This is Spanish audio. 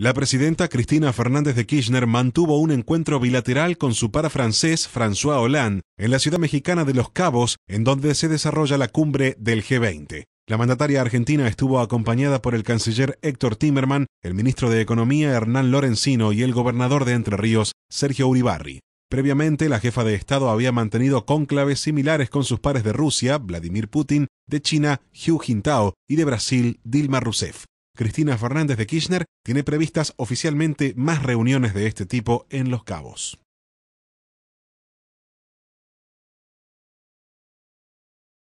La presidenta Cristina Fernández de Kirchner mantuvo un encuentro bilateral con su par francés François Hollande en la ciudad mexicana de Los Cabos, en donde se desarrolla la cumbre del G20. La mandataria argentina estuvo acompañada por el canciller Héctor Timerman, el ministro de Economía Hernán Lorenzino y el gobernador de Entre Ríos, Sergio Uribarri. Previamente, la jefa de Estado había mantenido cónclaves similares con sus pares de Rusia, Vladimir Putin, de China, Hu Jintao, y de Brasil, Dilma Rousseff. Cristina Fernández de Kirchner tiene previstas oficialmente más reuniones de este tipo en Los Cabos.